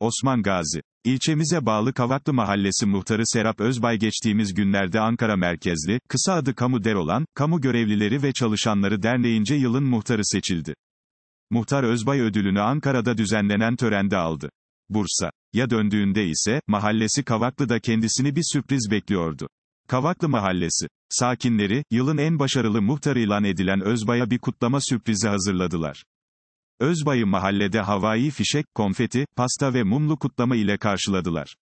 Osman Gazi. İlçemize bağlı Kavaklı Mahallesi muhtarı Serap Özbay geçtiğimiz günlerde Ankara merkezli, kısa adı Kamu Der olan, Kamu Görevlileri ve Çalışanları Derneğince yılın muhtarı seçildi. Muhtar Özbay ödülünü Ankara'da düzenlenen törende aldı. Bursa. Ya döndüğünde ise, mahallesi Kavaklı'da kendisini bir sürpriz bekliyordu. Kavaklı Mahallesi. Sakinleri, yılın en başarılı muhtarı ilan edilen Özbay'a bir kutlama sürprizi hazırladılar. Özbay'ı mahallede havai fişek, konfeti, pasta ve mumlu kutlama ile karşıladılar.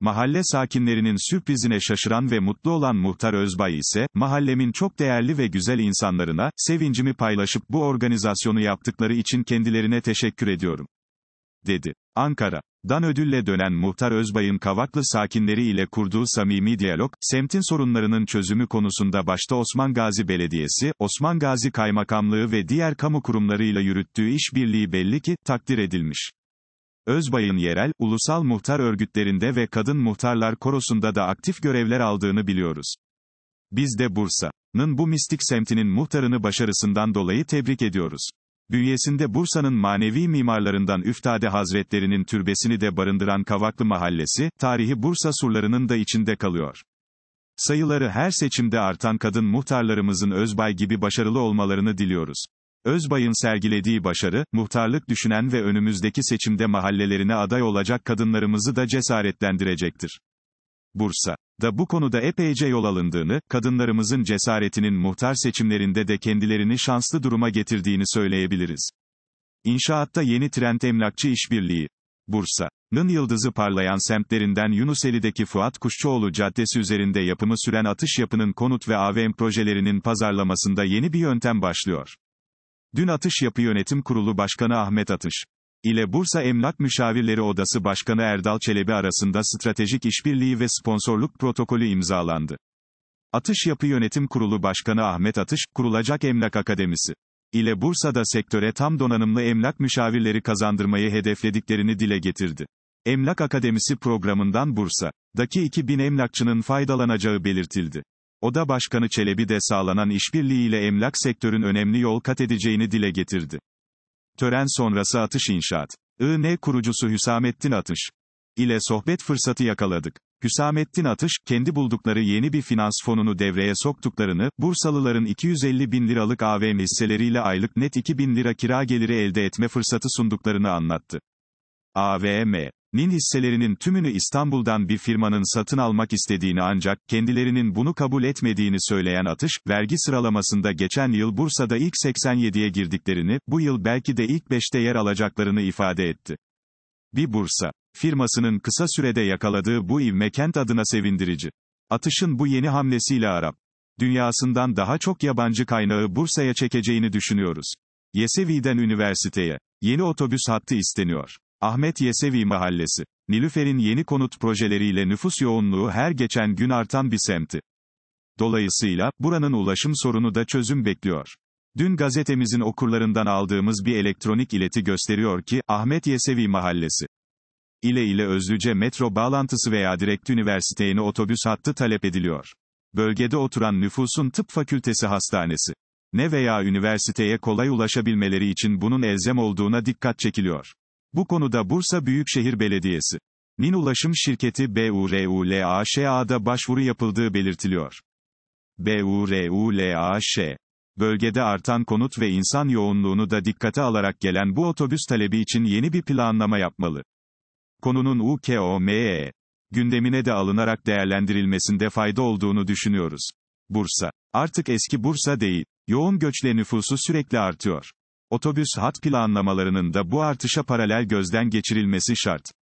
Mahalle sakinlerinin sürprizine şaşıran ve mutlu olan Muhtar Özbay ise, mahallemin çok değerli ve güzel insanlarına, sevincimi paylaşıp bu organizasyonu yaptıkları için kendilerine teşekkür ediyorum. dedi. Ankara Dan ödülle dönen Muhtar Özbay'ın Kavaklı sakinleri ile kurduğu samimi diyalog, semtin sorunlarının çözümü konusunda başta Osman Gazi Belediyesi, Osman Gazi Kaymakamlığı ve diğer kamu kurumlarıyla yürüttüğü işbirliği belli ki, takdir edilmiş. Özbay'ın yerel, ulusal muhtar örgütlerinde ve kadın muhtarlar korosunda da aktif görevler aldığını biliyoruz. Biz de Bursa'nın bu mistik semtinin muhtarını başarısından dolayı tebrik ediyoruz bünyesinde Bursa'nın manevi mimarlarından Üftade Hazretlerinin türbesini de barındıran Kavaklı Mahallesi, tarihi Bursa surlarının da içinde kalıyor. Sayıları her seçimde artan kadın muhtarlarımızın Özbay gibi başarılı olmalarını diliyoruz. Özbay'ın sergilediği başarı, muhtarlık düşünen ve önümüzdeki seçimde mahallelerine aday olacak kadınlarımızı da cesaretlendirecektir. Bursa da bu konuda epeyce yol alındığını, kadınlarımızın cesaretinin muhtar seçimlerinde de kendilerini şanslı duruma getirdiğini söyleyebiliriz. İnşaatta yeni trend emlakçı işbirliği. Bursa'nın yıldızı parlayan semtlerinden Yunuseli'deki Fuat Kuşçuoğlu Caddesi üzerinde yapımı süren atış yapının konut ve AVM projelerinin pazarlamasında yeni bir yöntem başlıyor. Dün Atış Yapı Yönetim Kurulu Başkanı Ahmet Atış, ile Bursa Emlak Müşavirleri Odası Başkanı Erdal Çelebi arasında stratejik işbirliği ve sponsorluk protokolü imzalandı. Atış Yapı Yönetim Kurulu Başkanı Ahmet Atış, kurulacak Emlak Akademisi ile Bursa'da sektöre tam donanımlı emlak müşavirleri kazandırmayı hedeflediklerini dile getirdi. Emlak Akademisi programından Bursa'daki 2000 emlakçının faydalanacağı belirtildi. Oda Başkanı Çelebi de sağlanan işbirliğiyle emlak sektörün önemli yol kat edeceğini dile getirdi. Tören sonrası Atış İnşaat. IN kurucusu Hüsamettin Atış ile sohbet fırsatı yakaladık. Hüsamettin Atış, kendi buldukları yeni bir finans fonunu devreye soktuklarını, Bursalıların 250 bin liralık AVM hisseleriyle aylık net 2 bin lira kira geliri elde etme fırsatı sunduklarını anlattı. AVM, Nin hisselerinin tümünü İstanbul'dan bir firmanın satın almak istediğini ancak kendilerinin bunu kabul etmediğini söyleyen Atış, vergi sıralamasında geçen yıl Bursa'da ilk 87'ye girdiklerini, bu yıl belki de ilk 5'te yer alacaklarını ifade etti. Bir Bursa firmasının kısa sürede yakaladığı bu ivme kent adına sevindirici. Atış'ın bu yeni hamlesiyle Arap dünyasından daha çok yabancı kaynağı Bursa'ya çekeceğini düşünüyoruz. Yesevi'den üniversiteye yeni otobüs hattı isteniyor. Ahmet Yesevi Mahallesi. Nilüfer'in yeni konut projeleriyle nüfus yoğunluğu her geçen gün artan bir semti. Dolayısıyla, buranın ulaşım sorunu da çözüm bekliyor. Dün gazetemizin okurlarından aldığımız bir elektronik ileti gösteriyor ki, Ahmet Yesevi Mahallesi ile ile Özlüce metro bağlantısı veya direkt üniversite otobüs hattı talep ediliyor. Bölgede oturan nüfusun tıp fakültesi hastanesi ne veya üniversiteye kolay ulaşabilmeleri için bunun elzem olduğuna dikkat çekiliyor. Bu konuda Bursa Büyükşehir Belediyesi, Nin Ulaşım Şirketi BURULAŞA'da başvuru yapıldığı belirtiliyor. BURULAŞ, bölgede artan konut ve insan yoğunluğunu da dikkate alarak gelen bu otobüs talebi için yeni bir planlama yapmalı. Konunun UKOME, gündemine de alınarak değerlendirilmesinde fayda olduğunu düşünüyoruz. Bursa. Artık eski Bursa değil. Yoğun göçle nüfusu sürekli artıyor. Otobüs hat planlamalarının da bu artışa paralel gözden geçirilmesi şart.